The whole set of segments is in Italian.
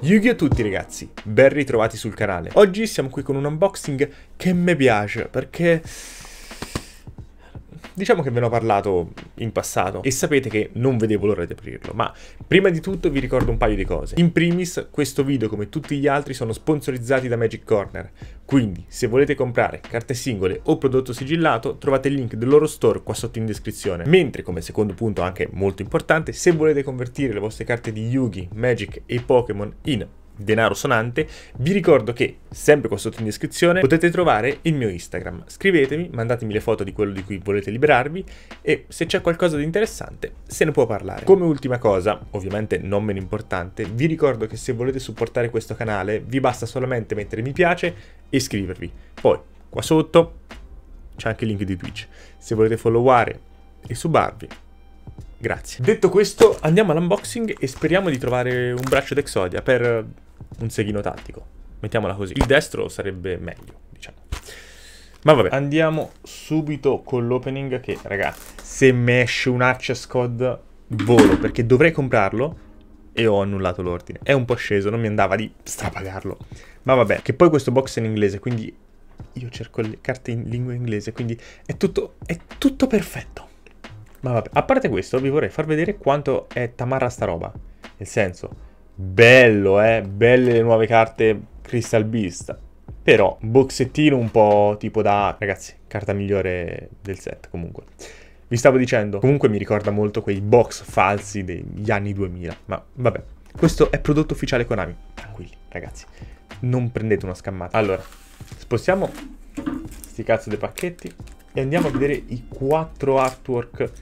Yu-Gi-Oh! tutti ragazzi, ben ritrovati sul canale. Oggi siamo qui con un unboxing che mi piace perché Diciamo che ve ne ho parlato in passato e sapete che non vedevo l'ora di aprirlo, ma prima di tutto vi ricordo un paio di cose. In primis, questo video come tutti gli altri sono sponsorizzati da Magic Corner, quindi se volete comprare carte singole o prodotto sigillato trovate il link del loro store qua sotto in descrizione. Mentre come secondo punto anche molto importante, se volete convertire le vostre carte di Yugi, Magic e Pokémon in denaro sonante, vi ricordo che, sempre qua sotto in descrizione, potete trovare il mio Instagram. Scrivetemi, mandatemi le foto di quello di cui volete liberarvi e se c'è qualcosa di interessante se ne può parlare. Come ultima cosa, ovviamente non meno importante, vi ricordo che se volete supportare questo canale vi basta solamente mettere mi piace e iscrivervi. Poi, qua sotto c'è anche il link di Twitch. Se volete followare e subarvi, Grazie. Detto questo, andiamo all'unboxing e speriamo di trovare un braccio d'Exodia per un seghino tattico. Mettiamola così. Il destro sarebbe meglio, diciamo. Ma vabbè, andiamo subito con l'opening che, raga, se mi esce un access code volo, perché dovrei comprarlo e ho annullato l'ordine. È un po' sceso, non mi andava di strapagarlo. Ma vabbè, che poi questo box è in inglese, quindi io cerco le carte in lingua inglese, quindi è tutto, è tutto perfetto. Ma vabbè, a parte questo vi vorrei far vedere quanto è tamarra sta roba. Nel senso, Bello, eh? Belle le nuove carte Crystal Beast. Però, boxettino un po' tipo da... Ragazzi, carta migliore del set, comunque. Vi stavo dicendo, comunque mi ricorda molto quei box falsi degli anni 2000. Ma vabbè, questo è prodotto ufficiale Konami. Tranquilli, ragazzi. Non prendete una scammata. Allora, spostiamo questi cazzo dei pacchetti e andiamo a vedere i quattro artwork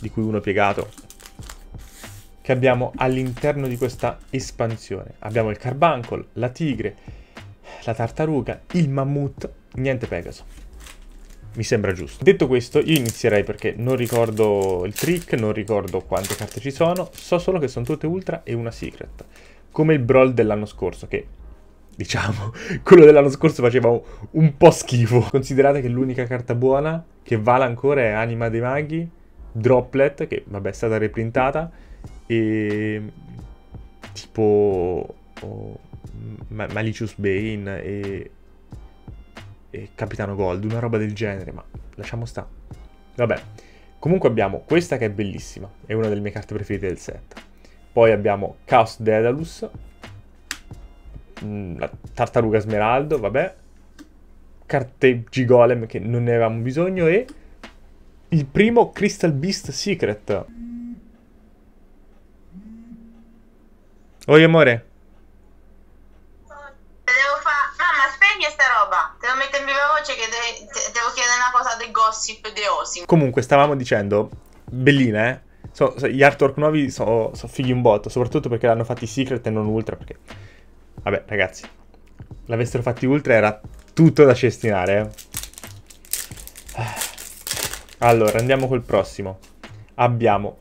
di cui uno è piegato che abbiamo all'interno di questa espansione. Abbiamo il carbuncle, la Tigre, la Tartaruga, il Mammut, niente Pegaso. Mi sembra giusto. Detto questo, io inizierei perché non ricordo il trick, non ricordo quante carte ci sono, so solo che sono tutte ultra e una secret. Come il brawl dell'anno scorso, che diciamo, quello dell'anno scorso faceva un po' schifo. Considerate che l'unica carta buona che vale ancora è Anima dei Maghi, Droplet, che vabbè è stata reprintata, e tipo oh, Ma- Malicious Bane e, e Capitano Gold, una roba del genere, ma lasciamo sta. Vabbè, comunque abbiamo questa che è bellissima, è una delle mie carte preferite del set. Poi abbiamo Chaos Daedalus, mm, la Tartaruga Smeraldo, vabbè, carte G-Golem che non ne avevamo bisogno e il primo Crystal Beast Secret. Oi amore. Devo fare. Mamma, spegni sta roba. Devo mettere in viva voce che de... De... devo chiedere una cosa del gossip di Osim. Comunque, stavamo dicendo, Bellina, eh? So, so, gli artwork nuovi sono so fighi un botto, soprattutto perché l'hanno fatti secret e non ultra, perché... Vabbè, ragazzi, l'avessero fatti ultra era tutto da cestinare. Eh. Allora, andiamo col prossimo. Abbiamo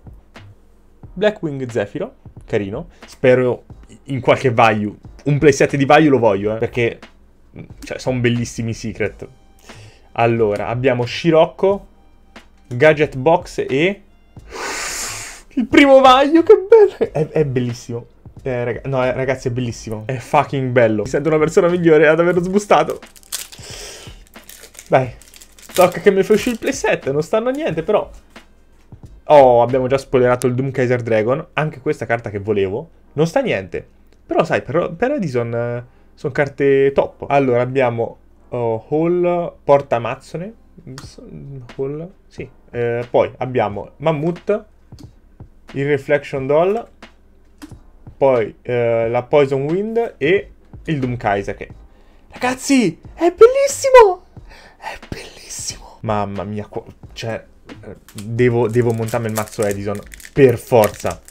Blackwing Zephyro carino. Spero in qualche value. Un playset di value lo voglio, eh, perché mm, cioè, sono bellissimi secret. Allora, abbiamo Scirocco, Gadget Box e... Il primo vaglio, che bello! È, è bellissimo. Eh, raga... no, eh, ragazzi, è bellissimo. È fucking bello. Mi sento una persona migliore ad averlo sbustato. Dai. Tocca che mi fa uscire il playset, non stanno a niente, però... Oh, abbiamo già spoilerato il Doom Kaiser Dragon, anche questa carta che volevo. Non sta niente. Però sai, per, per Edison eh, sono carte top. Allora abbiamo oh, Hall, Porta Amazzone. Hall, sì. Eh, poi abbiamo Mammut, il Reflection Doll, poi eh, la Poison Wind e il Doom Kaiser che... Ragazzi, è bellissimo! È bellissimo! Mamma mia, cioè devo, devo montarmi il mazzo Edison. Per forza.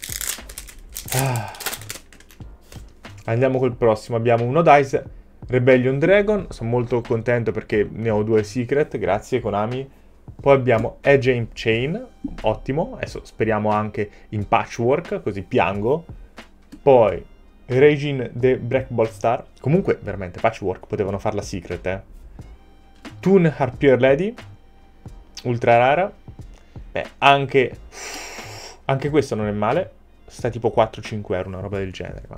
Ah. Andiamo col prossimo. Abbiamo uno Dice. Rebellion Dragon. Sono molto contento perché ne ho due secret. Grazie Konami. Poi abbiamo Edge in Chain. Ottimo. Adesso speriamo anche in Patchwork. Così piango. Poi Raging the Black Star. Comunque, veramente, Patchwork potevano farla secret, eh. Toon Harpier Lady. Ultra rara. Beh, anche... Anche questo non è male. Sta tipo 4-5 euro, una roba del genere, ma...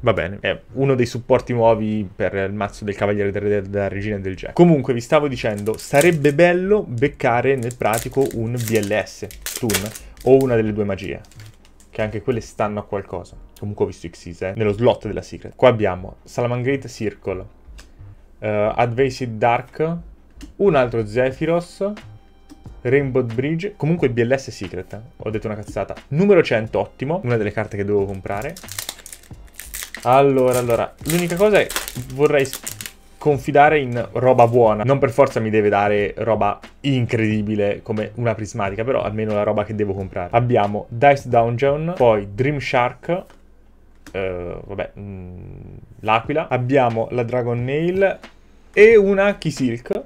Va bene, è uno dei supporti nuovi per il mazzo del Cavaliere della, Regina e del Jack. Comunque, vi stavo dicendo, sarebbe bello beccare nel pratico un BLS, Stun, o una delle due magie. Che anche quelle stanno a qualcosa. Comunque ho visto Xyz, eh, nello slot della Secret. Qua abbiamo Salamangate Circle, uh, Advanced Dark, un altro Zephyros, Rainbow Bridge. Comunque BLS Secret, ho detto una cazzata. Numero 100, ottimo, una delle carte che dovevo comprare. Allora, allora, l'unica cosa è vorrei confidare in roba buona. Non per forza mi deve dare roba incredibile come una prismatica, però almeno la roba che devo comprare. Abbiamo Dice Dungeon, poi Dream Shark, eh, vabbè, mm, l'Aquila. Abbiamo la Dragon Nail e una Key Silk.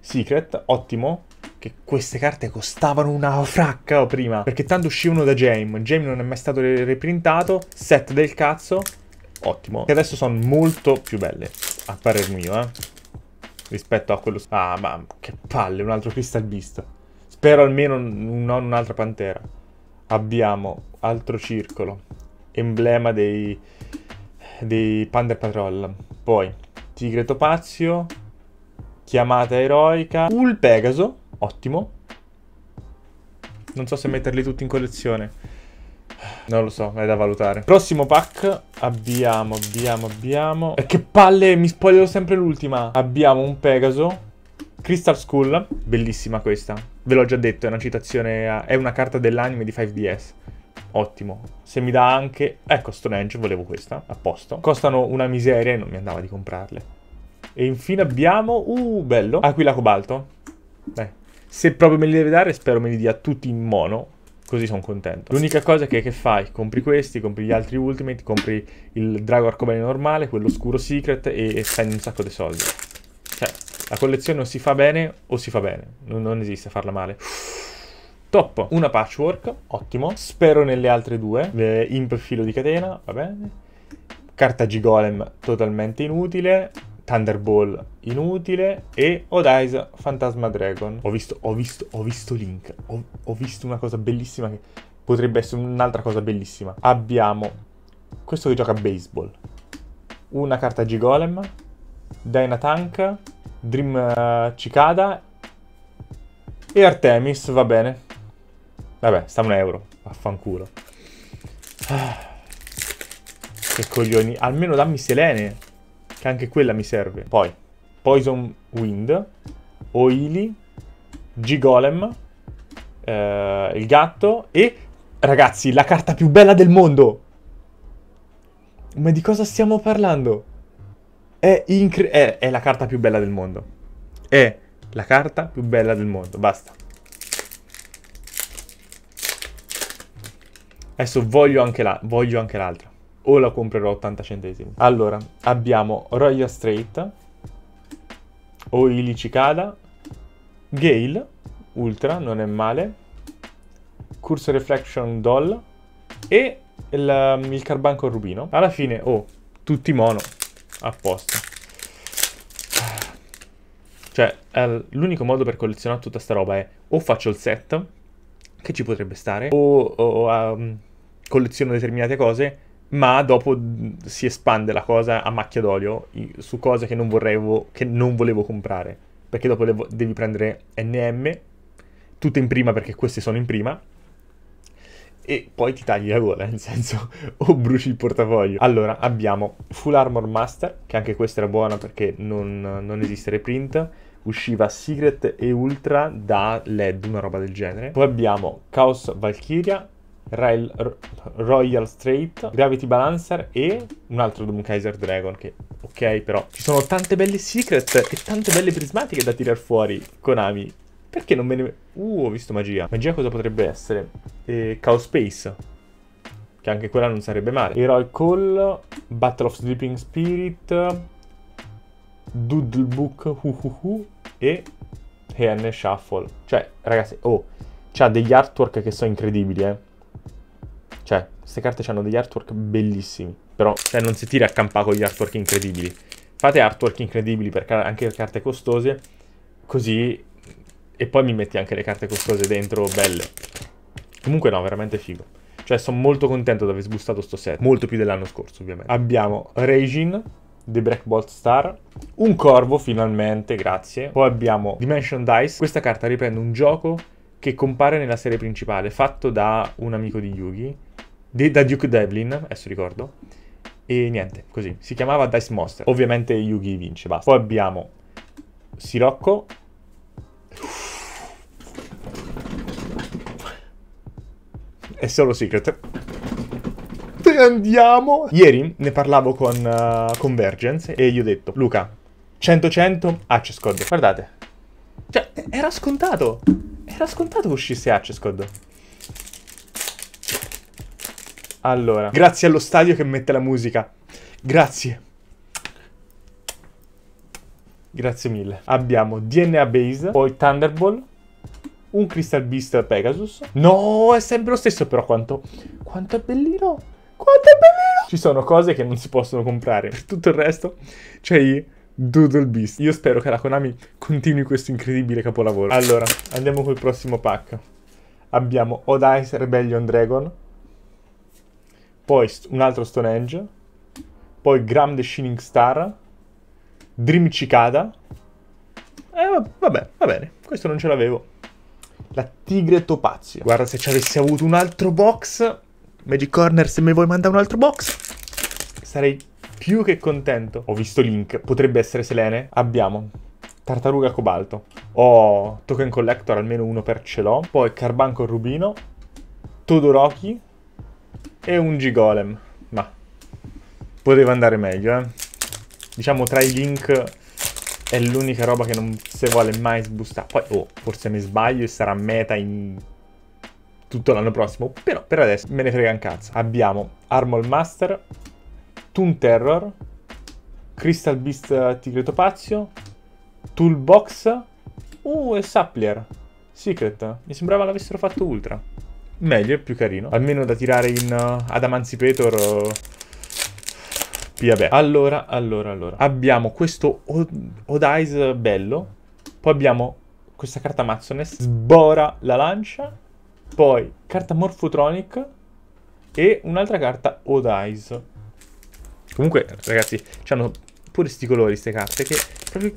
Secret, ottimo che queste carte costavano una fracca prima, perché tanto uscivano da Jame, Jame non è mai stato reprintato, set del cazzo, ottimo, che adesso sono molto più belle, a parer mio, eh, rispetto a quello... Ah, ma che palle, un altro Crystal Beast, spero almeno non un'altra Pantera. Abbiamo altro circolo, emblema dei, dei Panther Patrol, poi Tigre Topazio, chiamata eroica, Ul Pegaso, Ottimo. Non so se metterli tutti in collezione. Non lo so, è da valutare. Prossimo pack abbiamo, abbiamo, abbiamo... E eh, che palle, mi spoilerò sempre l'ultima. Abbiamo un Pegaso. Crystal Skull, bellissima questa. Ve l'ho già detto, è una citazione, a... è una carta dell'anime di 5DS. Ottimo. Se mi dà anche... Ecco, Stonehenge, volevo questa, a posto. Costano una miseria e non mi andava di comprarle. E infine abbiamo... Uh, bello. Aquila ah, Cobalto. Beh, se proprio me li deve dare, spero me li dia tutti in mono. Così sono contento. L'unica cosa che, che fai, compri questi, compri gli altri Ultimate, compri il drago arcobaleno normale, quello scuro secret e, e spendi un sacco di soldi. Cioè, la collezione o si fa bene o si fa bene. Non, non esiste farla male. Top. Una patchwork, ottimo. Spero nelle altre due. Eh, imp filo di catena, va bene. Carta G-Golem totalmente inutile. Thunderball inutile e Odaisa Fantasma Dragon. Ho visto, ho visto, ho visto Link, ho, ho visto una cosa bellissima che potrebbe essere un'altra cosa bellissima. Abbiamo questo che gioca a baseball, una carta G-Golem, Dynatank, Dream eh, Cicada e Artemis, va bene. Vabbè, sta un euro, vaffanculo. Ah, che coglioni, almeno dammi Selene che anche quella mi serve. Poi, Poison Wind, Oili, G-Golem, eh, il gatto e, ragazzi, la carta più bella del mondo! Ma di cosa stiamo parlando? È, è, è la carta più bella del mondo. È la carta più bella del mondo, basta. Adesso voglio anche l'altra o la comprerò 80 centesimi. Allora, abbiamo Royal Straight, Oili Cicada, Gale, Ultra, non è male, Curse Reflection Doll e il, um, il Carbanco Rubino. Alla fine, oh, tutti mono, apposta. Cioè, l'unico modo per collezionare tutta sta roba è o faccio il set, che ci potrebbe stare, o, o um, colleziono determinate cose ma dopo mm, si espande la cosa a macchia d'olio su cose che non, vorrevo, che non volevo comprare, perché dopo vo- devi prendere NM, tutte in prima perché queste sono in prima, e poi ti tagli la gola, nel senso, o bruci il portafoglio. Allora, abbiamo Full Armor Master, che anche questa era buona perché non, non esiste reprint, usciva Secret e Ultra da LED, una roba del genere. Poi abbiamo Chaos Valkyria, Royal Strait, Gravity Balancer e un altro Doom Kaiser Dragon che ok però ci sono tante belle secret e tante belle prismatiche da tirar fuori Konami perché non me ne... Uh, ho visto magia. Magia cosa potrebbe essere? Eh, Chaos Space. Che anche quella non sarebbe male. Heroic Call, Battle of Sleeping Spirit, Doodlebook Huhuhu e Hean Shuffle. Cioè, ragazzi, oh, c'ha degli artwork che sono incredibili, eh. Cioè, queste carte hanno degli artwork bellissimi. Però, cioè, non si tira a campà con gli artwork incredibili. Fate artwork incredibili per anche carte costose, così... E poi mi metti anche le carte costose dentro, belle. Comunque no, veramente figo. Cioè, sono molto contento di aver sbustato sto set. Molto più dell'anno scorso, ovviamente. Abbiamo Raging, The Bolt Star, un corvo finalmente, grazie. Poi abbiamo Dimension Dice. Questa carta riprende un gioco che compare nella serie principale, fatto da un amico di Yugi, di, da Duke Devlin, adesso ricordo. E niente, così. Si chiamava Dice Monster. Ovviamente Yugi vince, basta. Poi abbiamo Sirocco. È solo Secret. Te andiamo! Ieri ne parlavo con uh, Convergence e gli ho detto, Luca, 100-100 Accescode. Guardate. Cioè, era scontato. Era scontato che uscisse Accescode. Allora, grazie allo stadio che mette la musica. Grazie. Grazie mille. Abbiamo DNA Base, poi Thunderbolt, un Crystal Beast Pegasus. No, è sempre lo stesso, però quanto... Quanto è bellino! Quanto è bellino! Ci sono cose che non si possono comprare. Per tutto il resto c'è i Doodle Beast. Io spero che la Konami continui questo incredibile capolavoro. Allora, andiamo col prossimo pack. Abbiamo Odice Rebellion Dragon, poi un altro Stonehenge, poi Grand Shining Star, Dream Cicada. Eh, vabbè, va bene, questo non ce l'avevo. La Tigre Topazio. Guarda, se ci avessi avuto un altro box, Magic Corner, se mi vuoi mandare un altro box, sarei più che contento. Ho visto Link, potrebbe essere Selene. Abbiamo Tartaruga Cobalto. Ho Token Collector, almeno uno per ce l'ho. Poi Carbanco Rubino, Todoroki, e un G-Golem. Ma poteva andare meglio, eh. Diciamo tra i link è l'unica roba che non si vuole mai sbustare. Poi, oh, forse mi sbaglio e sarà meta in tutto l'anno prossimo. Però per adesso me ne frega un cazzo. Abbiamo Armor Master, Toon Terror, Crystal Beast eh, Tigre Topazio, Toolbox, uh, e Sapplier. Secret. Mi sembrava l'avessero fatto Ultra meglio, è più carino. Almeno da tirare in uh, eh, Adamantipator... Uh, eh, Vabbè, allora, allora, allora. Abbiamo questo od bello. Poi abbiamo questa carta Mazzones. Sbora la lancia. Poi carta Morphotronic. E un'altra carta Odice. Comunque, ragazzi, hanno pure sti colori, queste carte, che proprio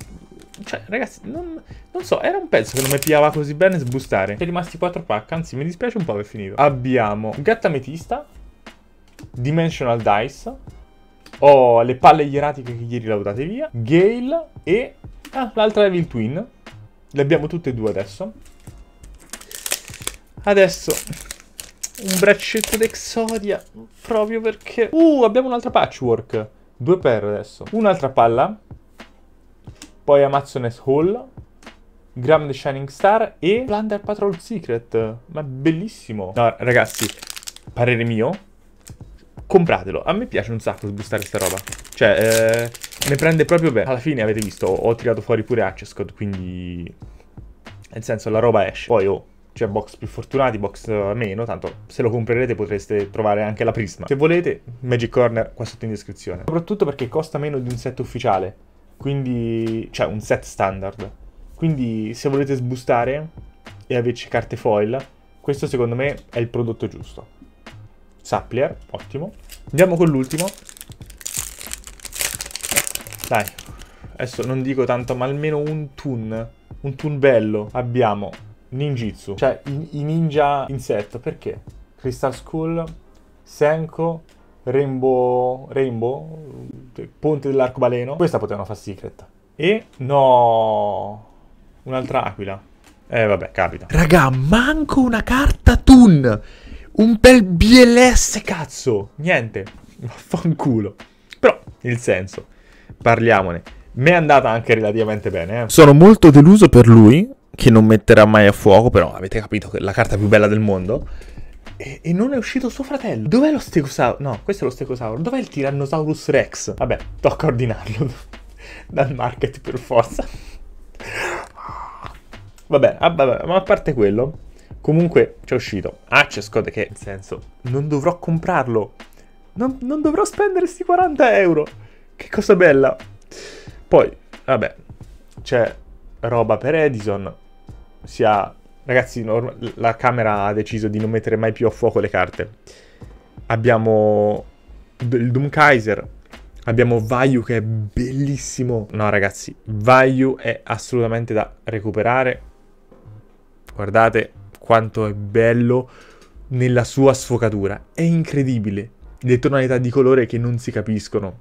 cioè, ragazzi, non, non, so, era un pezzo che non mi piava così bene sbustare. È rimasti 4 pack, anzi, mi dispiace un po' aver finito. Abbiamo Gatta Metista, Dimensional Dice, ho oh, le palle ieratiche che ieri laudate via, Gale e... Ah, l'altra Evil Twin. Le abbiamo tutte e due adesso. Adesso un braccetto d'Exodia, proprio perché... Uh, abbiamo un'altra patchwork. Due per adesso. Un'altra palla, poi Amazonas Hall, Grand Shining Star e Plunder Patrol Secret. Ma bellissimo. No, ragazzi, parere mio, compratelo. A me piace un sacco sbustare sta roba. Cioè, eh, ne prende proprio bene. Alla fine avete visto, ho tirato fuori pure Access Code, quindi... Nel senso, la roba esce. Poi, oh, c'è box più fortunati, box meno, tanto se lo comprerete potreste trovare anche la Prisma. Se volete, Magic Corner qua sotto in descrizione. Soprattutto perché costa meno di un set ufficiale. Quindi, cioè un set standard. Quindi se volete sbustare e averci carte foil, questo secondo me è il prodotto giusto. Supplier, ottimo. Andiamo con l'ultimo. Dai, adesso non dico tanto, ma almeno un tun, un tun bello abbiamo. Ninjitsu, cioè i, i ninja insetto, perché? Crystal Skull, Senko, Rainbow, Rainbow Ponte dell'arcobaleno. Questa potevano far secret. E no, un'altra aquila. Eh vabbè, capita. Raga, manco una carta Toon. Un bel BLS cazzo. Niente, vaffanculo. Però, nel senso, parliamone. Mi è andata anche relativamente bene. Eh. Sono molto deluso per lui, che non metterà mai a fuoco, però avete capito che è la carta più bella del mondo. E, e, non è uscito suo fratello. Dov'è lo stegosauro? No, questo è lo stegosauro. Dov'è il Tyrannosaurus Rex? Vabbè, tocca ordinarlo dal market per forza. Vabbè, ah, vabbè, ma a parte quello, comunque c'è uscito. Ah, c'è Scott che, nel senso, non dovrò comprarlo. Non, non dovrò spendere questi 40 euro. Che cosa bella. Poi, vabbè, c'è roba per Edison. Si ha Ragazzi, la Camera ha deciso di non mettere mai più a fuoco le carte. Abbiamo il Doom Kaiser, Abbiamo Vayu che è bellissimo. No ragazzi, Vayu è assolutamente da recuperare. Guardate quanto è bello nella sua sfocatura. È incredibile. Le tonalità di colore che non si capiscono.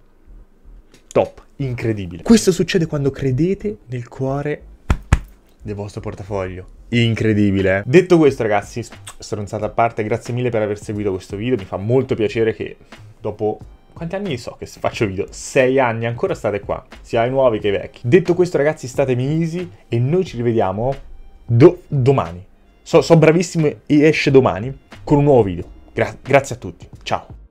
Top, incredibile. Questo succede quando credete nel cuore del vostro portafoglio incredibile. Detto questo ragazzi, stronzata a parte, grazie mille per aver seguito questo video, mi fa molto piacere che dopo... Quanti anni so che faccio video? 6 anni, ancora state qua, sia i nuovi che i vecchi. Detto questo ragazzi, statemi easy e noi ci rivediamo do domani. So, so bravissimo e esce domani con un nuovo video. Gra grazie a tutti, ciao.